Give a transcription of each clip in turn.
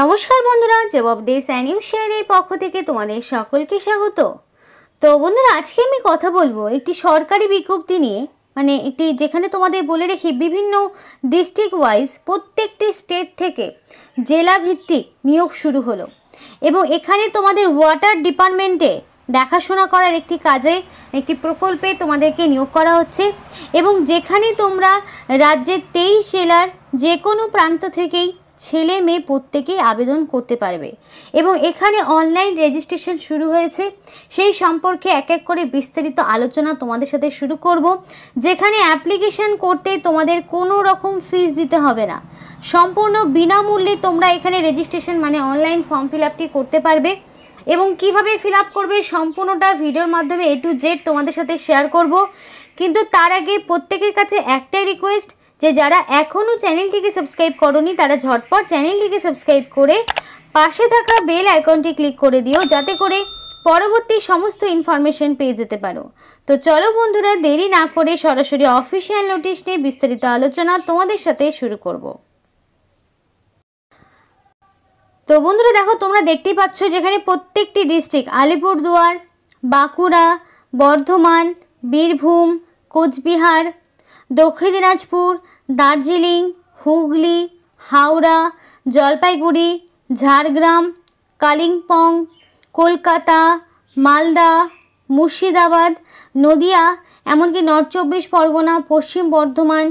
নমস্কার বন্ধুরা জবাব ডে স্যানিউ শেয়ারের পক্ষ থেকে তোমাদের সকলকে স্বাগত তো বন্ধুরা আজকে আমি কথা বলবো একটি সরকারি বিজ্ঞপ্তি নিয়ে মানে একটি যেখানে তোমাদের বলে রেখি বিভিন্ন ডিস্ট্রিক্ট ওয়াইজ প্রত্যেকটি স্টেট থেকে জেলা ভিত্তিক নিয়োগ শুরু হলো এবং এখানে তোমাদের ওয়াটার ডিপার্টমেন্টে দেখাশোনা করার একটি কাজে একটি প্রকল্পে তোমাদেরকে নিয়োগ করা হচ্ছে এবং যেখানে তোমরা রাজ্যের তেইশ জেলার যে কোনো প্রান্ত থেকেই ছেলে মেয়ে প্রত্যেকেই আবেদন করতে পারবে এবং এখানে অনলাইন রেজিস্ট্রেশন শুরু হয়েছে সেই সম্পর্কে এক এক করে বিস্তারিত আলোচনা তোমাদের সাথে শুরু করব যেখানে অ্যাপ্লিকেশন করতে তোমাদের কোনো রকম ফিস দিতে হবে না সম্পূর্ণ বিনামূল্যে তোমরা এখানে রেজিস্ট্রেশন মানে অনলাইন ফর্ম ফিল করতে পারবে এবং কিভাবে ফিল করবে সম্পূর্ণটা ভিডিওর মাধ্যমে এ টু জেড তোমাদের সাথে শেয়ার করব কিন্তু তার আগে প্রত্যেকের কাছে একটাই রিকোয়েস্ট যে যারা এখনও চ্যানেলটিকে সাবস্ক্রাইব করনি তারা ঝটপট চ্যানেলটিকে সাবস্ক্রাইব করে পাশে থাকা বেল আইকনটি ক্লিক করে দিও যাতে করে পরবর্তী সমস্ত ইনফরমেশন পেয়ে যেতে পারো তো চলো বন্ধুরা দেরি না করে সরাসরি অফিসিয়াল নোটিশ নিয়ে বিস্তারিত আলোচনা তোমাদের সাথে শুরু করব। তো বন্ধুরা দেখো তোমরা দেখতেই পাচ্ছ যেখানে প্রত্যেকটি ডিস্ট্রিক্ট আলিপুরদুয়ার বাঁকুড়া বর্ধমান বীরভূম কোচবিহার দক্ষিণ দিনাজপুর দার্জিলিং হুগলি হাওড়া জলপাইগুড়ি ঝাড়গ্রাম কালিম্পং কলকাতা মালদা মুর্শিদাবাদ নদিয়া এমনকি নর্থ চব্বিশ পরগনা পশ্চিম বর্ধমান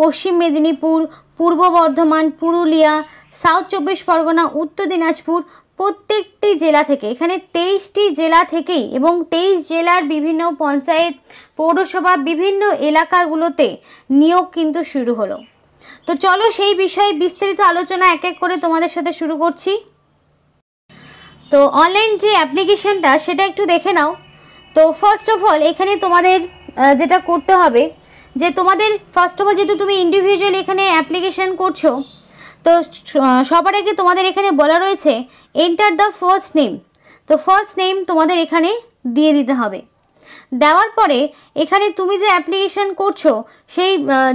পশ্চিম মেদিনীপুর পূর্ব বর্ধমান পুরুলিয়া সাউথ চব্বিশ পরগনা উত্তর দিনাজপুর প্রত্যেকটি জেলা থেকে এখানে তেইশটি জেলা থেকেই এবং তেইশ জেলার বিভিন্ন পঞ্চায়েত পৌরসভা বিভিন্ন এলাকাগুলোতে নিয়োগ কিন্তু শুরু হলো তো চলো সেই বিষয়ে বিস্তারিত আলোচনা এক এক করে তোমাদের সাথে শুরু করছি তো অনলাইন যে অ্যাপ্লিকেশানটা সেটা একটু দেখে নাও তো ফার্স্ট অফ অল এখানে তোমাদের যেটা করতে হবে যে তোমাদের ফার্স্ট অফ অল যেহেতু তুমি ইন্ডিভিজুয়াল এখানে অ্যাপ্লিকেশান করছো তো সবার আগে তোমাদের এখানে বলা রয়েছে এন্টার দ্য ফার্স্ট নেম তো ফার্স্ট নেম তোমাদের এখানে দিয়ে দিতে হবে দেওয়ার পরে এখানে তুমি যে অ্যাপ্লিকেশান করছো সেই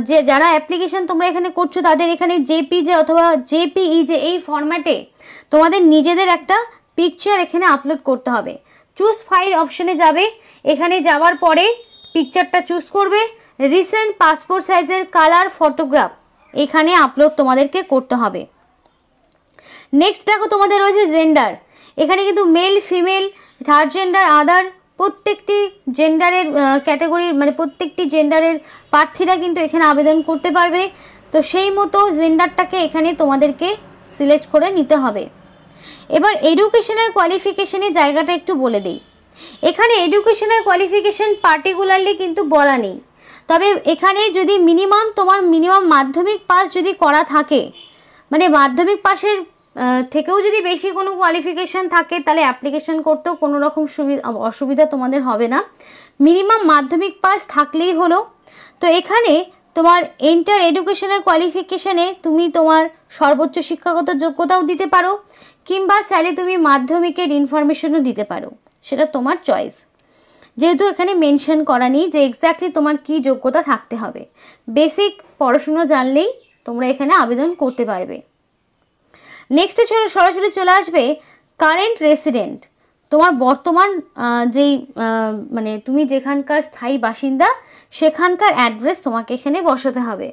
যে যারা অ্যাপ্লিকেশান তোমরা এখানে করছো তাদের এখানে জেপিজে অথবা জেপিই যে এই ফরম্যাটে তোমাদের নিজেদের একটা পিকচার এখানে আপলোড করতে হবে চুজ ফাইল অপশনে যাবে এখানে যাওয়ার পরে পিকচারটা চুজ করবে রিসেন্ট পাসপোর্ট সাইজের কালার ফটোগ্রাফ এখানে আপলোড তোমাদেরকে করতে হবে নেক্সট দেখো তোমাদের রয়েছে জেন্ডার এখানে কিন্তু male female third gender other প্রত্যেকটি জেন্ডারের ক্যাটাগরির মানে প্রত্যেকটি জেন্ডারের প্রার্থীরা কিন্তু এখানে আবেদন করতে পারবে তো সেই মতো জেন্ডারটাকে এখানে তোমাদেরকে সিলেক্ট করে নিতে হবে এবার এডুকেশনাল কোয়ালিফিকেশনের জায়গাটা একটু বলে দিই এখানে এডুকেশনাল কোয়ালিফিকেশন পার্টিকুলারলি কিন্তু বলা নেই তবে এখানে যদি মিনিমাম তোমার মিনিমাম মাধ্যমিক পাস যদি করা থাকে মানে মাধ্যমিক পাশের থেকেও যদি বেশি কোনো কোয়ালিফিকেশান থাকে তাহলে অ্যাপ্লিকেশান করতেও কোনো রকম সুবিধা অসুবিধা তোমাদের হবে না মিনিমাম মাধ্যমিক পাস থাকলেই হলো তো এখানে তোমার এন্টার এডুকেশনের কোয়ালিফিকেশানে তুমি তোমার সর্বোচ্চ শিক্ষাগত যোগ্যতাও দিতে পারো কিংবা চাইলে তুমি মাধ্যমিকের ইনফরমেশনও দিতে পারো সেটা তোমার চয়েস যেহেতু এখানে মেনশন করা নেই যে এক্স্যাক্টলি তোমার কি যোগ্যতা থাকতে হবে বেসিক পড়াশুনো জানলেই তোমরা এখানে আবেদন করতে পারবে নেক্সটে চলো সরাসরি চলে আসবে কারেন্ট রেসিডেন্ট তোমার বর্তমান যেই মানে তুমি যেখানকার স্থায়ী বাসিন্দা সেখানকার অ্যাড্রেস তোমাকে এখানে বসাতে হবে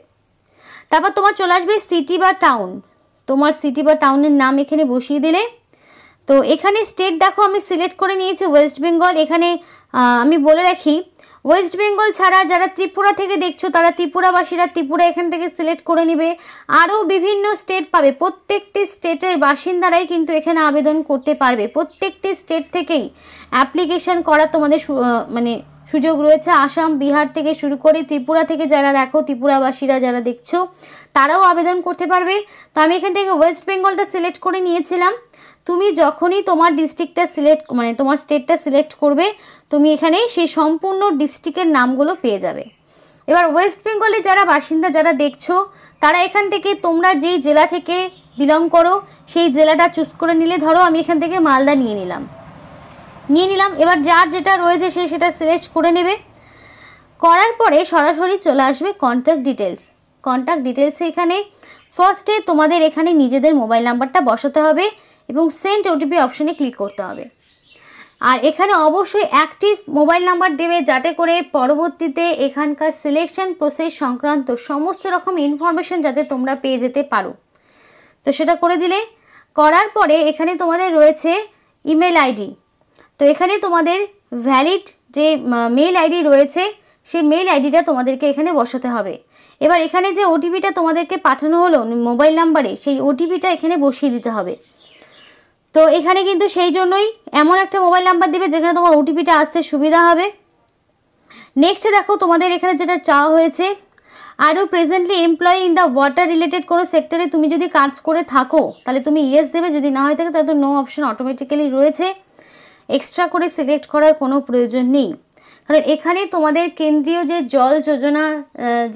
তারপর তোমার চলে আসবে সিটি বা টাউন তোমার সিটি বা টাউনের নাম এখানে বসিয়ে দিলে তো এখানে স্টেট দেখো আমি সিলেক্ট করে নিয়েছি ওয়েস্ট বেঙ্গল এখানে আমি বলে রাখি ওয়েস্ট বেঙ্গল ছাড়া যারা ত্রিপুরা থেকে দেখছো তারা ত্রিপুরাবাসীরা ত্রিপুরা এখান থেকে সিলেক্ট করে নেবে আরও বিভিন্ন স্টেট পাবে প্রত্যেকটি স্টেটের বাসিন্দারাই কিন্তু এখানে আবেদন করতে পারবে প্রত্যেকটি স্টেট থেকেই অ্যাপ্লিকেশান করা তোমাদের মানে সুযোগ রয়েছে আসাম বিহার থেকে শুরু করে ত্রিপুরা থেকে যারা দেখো ত্রিপুরাবাসীরা যারা দেখছো তারাও আবেদন করতে পারবে তো আমি এখান থেকে ওয়েস্ট বেঙ্গলটা সিলেক্ট করে নিয়েছিলাম তুমি যখনই তোমার ডিস্ট্রিক্টটা সিলেক্ট মানে তোমার স্টেটটা সিলেক্ট করবে তুমি এখানে সেই সম্পূর্ণ ডিস্ট্রিক্টের নামগুলো পেয়ে যাবে এবার ওয়েস্ট বেঙ্গলে যারা বাসিন্দা যারা দেখছো তারা এখান থেকে তোমরা যেই জেলা থেকে বিলং করো সেই জেলাটা চুজ করে নিলে ধরো আমি এখান থেকে মালদা নিয়ে নিলাম নিয়ে নিলাম এবার যার যেটা রয়েছে সে সেটা সিলেক্ট করে নেবে করার পরে সরাসরি চলে আসবে কন্ট্যাক্ট ডিটেলস কন্ট্যাক্ট ডিটেলসে এখানে ফার্স্টে তোমাদের এখানে নিজেদের মোবাইল নাম্বারটা বসাতে হবে এবং সেন্ট ওটিপি অপশনে ক্লিক করতে হবে আর এখানে অবশ্যই অ্যাক্টিভ মোবাইল নাম্বার দেবে যাতে করে পরবর্তীতে এখানকার সিলেকশন প্রসেস সংক্রান্ত সমস্ত রকম ইনফরমেশন যাতে তোমরা পেয়ে যেতে পারো তো সেটা করে দিলে করার পরে এখানে তোমাদের রয়েছে ইমেল আইডি তো এখানে তোমাদের ভ্যালিড যে মেল আইডি রয়েছে সেই মেল আইডিটা তোমাদেরকে এখানে বসাতে হবে এবার এখানে যে ওটিপিটা তোমাদেরকে পাঠানো হলো মোবাইল নাম্বারে সেই ওটিপিটা এখানে বসিয়ে দিতে হবে তো এখানে কিন্তু সেই জন্যই এমন একটা মোবাইল নাম্বার দেবে যেখানে তোমার ওটিপিটা আসতে সুবিধা হবে নেক্সটে দেখো তোমাদের এখানে যেটা চাওয়া হয়েছে আরও presently employee in the water related কোনো সেক্টরে তুমি যদি কাজ করে থাকো তাহলে তুমি ইয়েস দেবে যদি না হয়ে থাকে তাহলে তো নো অপশন অটোমেটিক্যালি রয়েছে এক্সট্রা করে সিলেক্ট করার কোনো প্রয়োজন নেই কারণ এখানে তোমাদের কেন্দ্রীয় যে জল যোজনা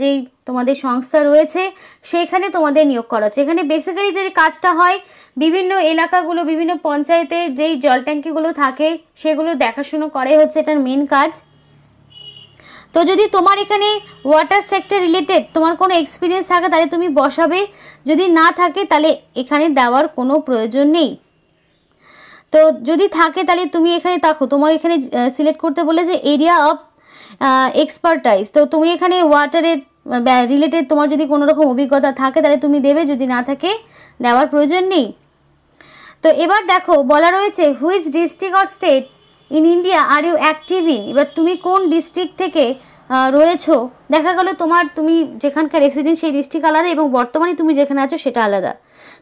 যেই তোমাদের সংস্থা রয়েছে সেইখানে তোমাদের নিয়োগ করা হচ্ছে এখানে বেসিক্যালি যে কাজটা হয় বিভিন্ন এলাকাগুলো বিভিন্ন পঞ্চায়েতে যেই জল ট্যাঙ্কিগুলো থাকে সেগুলো দেখাশুনো করাই হচ্ছে এটার মেন কাজ তো যদি তোমার এখানে ওয়াটার সেক্টর রিলেটেড তোমার কোনো এক্সপিরিয়েন্স থাকে তাহলে তুমি বসাবে যদি না থাকে তাহলে এখানে দেওয়ার কোনো প্রয়োজন নেই তো যদি থাকে তাহলে তুমি এখানে থাকো তোমার এখানে সিলেক্ট করতে বলে যে এরিয়া অফ এক্সপার্টাইজ তো তুমি এখানে ওয়াটারের রিলেটেড তোমার যদি কোনো রকম অভিজ্ঞতা থাকে তাহলে তুমি দেবে যদি না থাকে দেওয়ার প্রয়োজন নেই তো এবার দেখো বলা রয়েছে which district or state in India are you active in এবার তুমি কোন ডিস্ট্রিক্ট থেকে রয়েছো দেখা গেলো তোমার তুমি যেখানকার রেসিডেন্ট সেই ডিস্ট্রিক্ট আলাদা এবং বর্তমানে তুমি যেখানে আছো সেটা আলাদা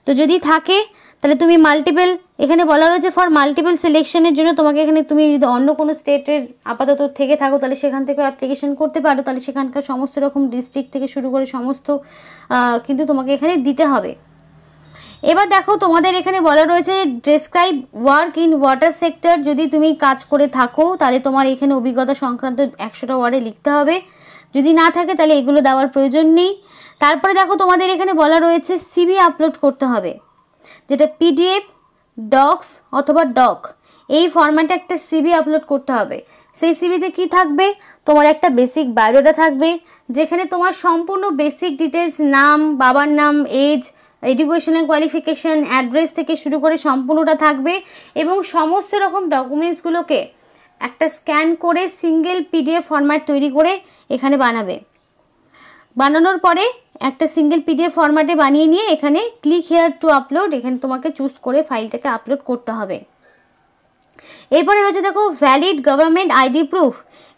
তো যদি থাকে তাহলে তুমি মাল্টিপেল এখানে বলা রয়েছে ফর মাল্টিপেল সিলেকশনের জন্য তোমাকে এখানে তুমি যদি অন্য কোনো স্টেটের আপাতত থেকে থাকো তাহলে সেখান থেকে অ্যাপ্লিকেশন করতে পারো তাহলে সেখানকার সমস্ত রকম ডিস্ট্রিক্ট থেকে শুরু করে সমস্ত কিন্তু তোমাকে এখানে দিতে হবে এবার দেখো তোমাদের এখানে বলা রয়েছে describe work in water sector যদি তুমি কাজ করে থাকো তাহলে তোমার এখানে অভিজ্ঞতা সংক্রান্ত একশোটা ওয়ার্ডে লিখতে হবে যদি না থাকে তাহলে এগুলো দেওয়ার প্রয়োজন নেই তারপরে দেখো তোমাদের এখানে বলা রয়েছে সিবি আপলোড করতে হবে যেটা পিডিএফ ডক্স অথবা ডক এই ফরম্যাটে একটা সিবি আপলোড করতে হবে সেই সিবিতে কি থাকবে তোমার একটা বেসিক বায়োডাটা থাকবে যেখানে তোমার সম্পূর্ণ বেসিক ডিটেলস নাম বাবার নাম এজ এডুকেশনাল কোয়ালিফিকেশান অ্যাড্রেস থেকে শুরু করে সম্পূর্ণটা থাকবে এবং সমস্ত রকম ডকুমেন্টসগুলোকে একটা স্ক্যান করে সিঙ্গেল পিডিএফ ফরম্যাট তৈরি করে এখানে বানাবে বানানোর পরে একটা সিঙ্গেল পিডিএফ ফরম্যাটে বানিয়ে নিয়ে এখানে ক্লিক হেয়ার টু আপলোড এখানে তোমাকে চুজ করে ফাইলটাকে আপলোড করতে হবে এরপরে রয়েছে দেখো ভ্যালিড গভর্নমেন্ট আইডি প্রুফ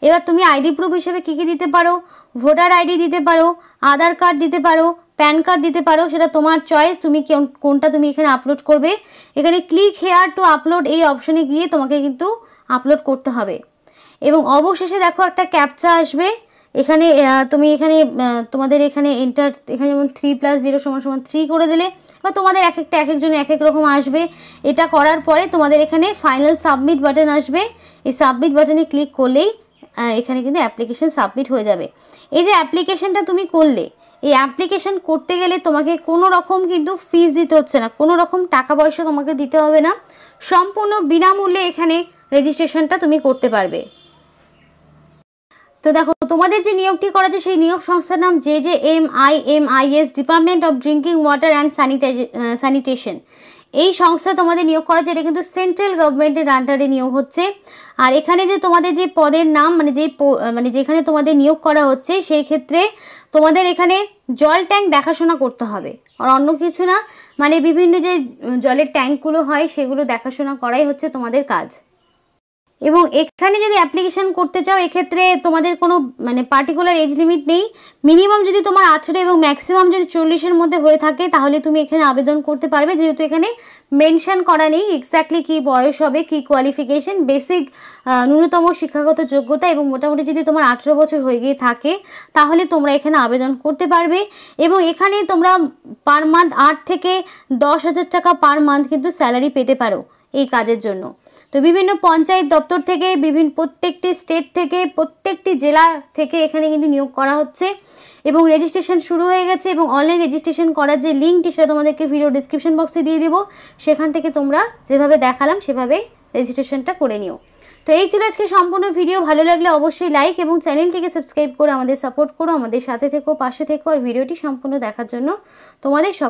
এবার তুমি আইডি প্রুফ হিসেবে কী কী দিতে পারো ভোটার আইডি দিতে পারো আধার কার্ড দিতে পারো প্যান কার্ড দিতে পারো সেটা তোমার চয়েস তুমি কোনটা তুমি এখানে আপলোড করবে এখানে ক্লিক হেয়ার টু আপলোড এই অপশনে গিয়ে তোমাকে কিন্তু আপলোড করতে হবে এবং অবশেষে দেখো একটা ক্যাপচা আসবে এখানে তুমি এখানে তোমাদের এখানে এন্টার এখানে যেমন থ্রি প্লাস জিরো সমান সমান থ্রি করে দিলে বা তোমাদের এক একটা এক একজন এক এক রকম আসবে এটা করার পরে তোমাদের এখানে ফাইনাল সাবমিট বাটন আসবে এই সাবমিট বাটনে ক্লিক করলেই এখানে কিন্তু অ্যাপ্লিকেশান সাবমিট হয়ে যাবে এই যে অ্যাপ্লিকেশানটা তুমি করলে এই অ্যাপ্লিকেশান করতে গেলে তোমাকে কোনো রকম কিন্তু ফিস দিতে হচ্ছে না কোনো রকম টাকা পয়সা তোমাকে দিতে হবে না সম্পূর্ণ বিনামূল্যে এখানে রেজিস্ট্রেশনটা তুমি করতে পারবে তো দেখো তোমাদের যে নিয়োগটি করেছে সেই নিয়োগ সংস্থার নাম J J M I M I S department of drinking water and sanitise sanitation এই সংস্থা তোমাদের নিয়োগ করা এটা কিন্তু সেন্ট্রাল গভর্নমেন্টের আন্ডারে নিয়োগ হচ্ছে আর এখানে যে তোমাদের যে পদের নাম মানে যে মানে যেখানে তোমাদের নিয়োগ করা হচ্ছে সেই ক্ষেত্রে তোমাদের এখানে জল ট্যাঙ্ক দেখাশোনা করতে হবে আর অন্য কিছু না মানে বিভিন্ন যে জলের ট্যাঙ্কগুলো হয় সেগুলো দেখাশোনা করাই হচ্ছে তোমাদের কাজ এবং এখানে যদি অ্যাপ্লিকেশান করতে চাও এক্ষেত্রে তোমাদের কোনো মানে পার্টিকুলার এজ লিমিট নেই মিনিমাম যদি তোমার আঠেরো এবং ম্যাক্সিমাম যদি চল্লিশের মধ্যে হয়ে থাকে তাহলে তুমি এখানে আবেদন করতে পারবে যেহেতু এখানে মেনশান করা নেই এক্স্যাক্টলি কী বয়স হবে কী কোয়ালিফিকেশন বেসিক ন্যূনতম শিক্ষাগত যোগ্যতা এবং মোটামুটি যদি তোমার আঠেরো বছর হয়ে গিয়ে থাকে তাহলে তোমরা এখানে আবেদন করতে পারবে এবং এখানে তোমরা পার মান্থ আট থেকে দশ হাজার টাকা পার মান্থ কিন্তু স্যালারি পেতে পারো এই কাজের জন্য তো বিভিন্ন পঞ্চায়েত দপ্তর থেকে বিভিন্ন প্রত্যেকটি স্টেট থেকে প্রত্যেকটি জেলা থেকে এখানে কিন্তু নিয়োগ করা হচ্ছে এবং রেজিস্ট্রেশন শুরু হয়ে গেছে এবং অনলাইন রেজিস্ট্রেশন করার যে লিঙ্কটি সেটা তোমাদেরকে ভিডিও ডিসক্রিপশন বক্সে দিয়ে দেবো সেখান থেকে তোমরা যেভাবে দেখালাম সেভাবে রেজিস্ট্রেশনটা করে নিও তো এই ছিল আজকে সম্পূর্ণ ভিডিও ভালো লাগলে অবশ্যই লাইক এবং চ্যানেলটিকে সাবস্ক্রাইব করে আমাদের সাপোর্ট করো আমাদের সাথে থেকো পাশে থেকো আর ভিডিওটি সম্পূর্ণ দেখার জন্য তোমাদের সব